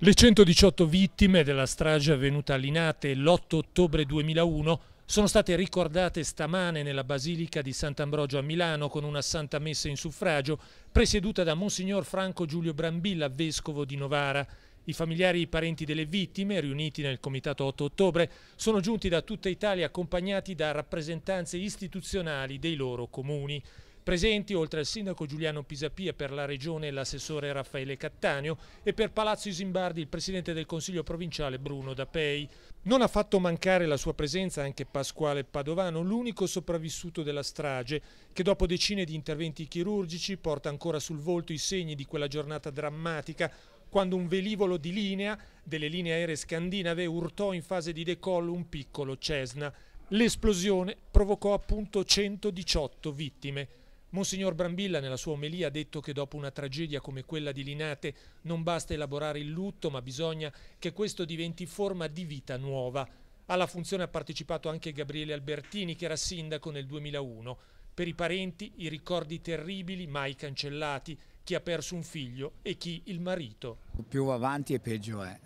Le 118 vittime della strage avvenuta a Linate l'8 ottobre 2001 sono state ricordate stamane nella Basilica di Sant'Ambrogio a Milano con una santa messa in suffragio presieduta da Monsignor Franco Giulio Brambilla, vescovo di Novara. I familiari e i parenti delle vittime, riuniti nel Comitato 8 ottobre, sono giunti da tutta Italia accompagnati da rappresentanze istituzionali dei loro comuni. Presenti oltre al sindaco Giuliano Pisapia per la regione l'assessore Raffaele Cattaneo e per Palazzo Isimbardi il presidente del Consiglio provinciale Bruno Dapei. Non ha fatto mancare la sua presenza anche Pasquale Padovano, l'unico sopravvissuto della strage, che dopo decine di interventi chirurgici porta ancora sul volto i segni di quella giornata drammatica quando un velivolo di linea delle linee aeree scandinave urtò in fase di decollo un piccolo Cessna. L'esplosione provocò appunto 118 vittime. Monsignor Brambilla nella sua omelia ha detto che dopo una tragedia come quella di Linate non basta elaborare il lutto, ma bisogna che questo diventi forma di vita nuova. Alla funzione ha partecipato anche Gabriele Albertini, che era sindaco nel 2001. Per i parenti i ricordi terribili mai cancellati, chi ha perso un figlio e chi il marito. Più avanti e peggio è.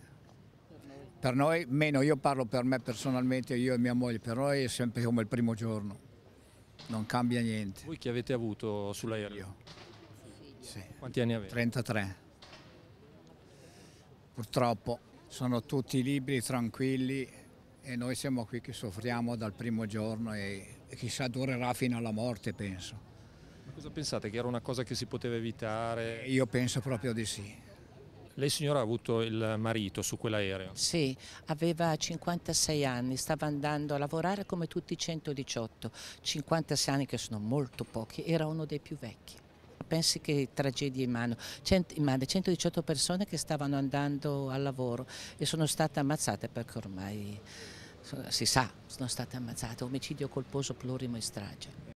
Per noi meno, io parlo per me personalmente, io e mia moglie, per noi è sempre come il primo giorno non cambia niente. Voi che avete avuto sull'aereo? Io. Sì. Quanti anni avete? 33. Purtroppo sono tutti liberi, tranquilli e noi siamo qui che soffriamo dal primo giorno e, e chissà durerà fino alla morte, penso. Ma cosa pensate? Che era una cosa che si poteva evitare? Io penso proprio di sì. Lei signora ha avuto il marito su quell'aereo? Sì, aveva 56 anni, stava andando a lavorare come tutti i 118, 56 anni che sono molto pochi, era uno dei più vecchi. Pensi che tragedie in mano, Cent in mano 118 persone che stavano andando al lavoro e sono state ammazzate perché ormai si sa, sono state ammazzate, omicidio colposo plurimo e strage.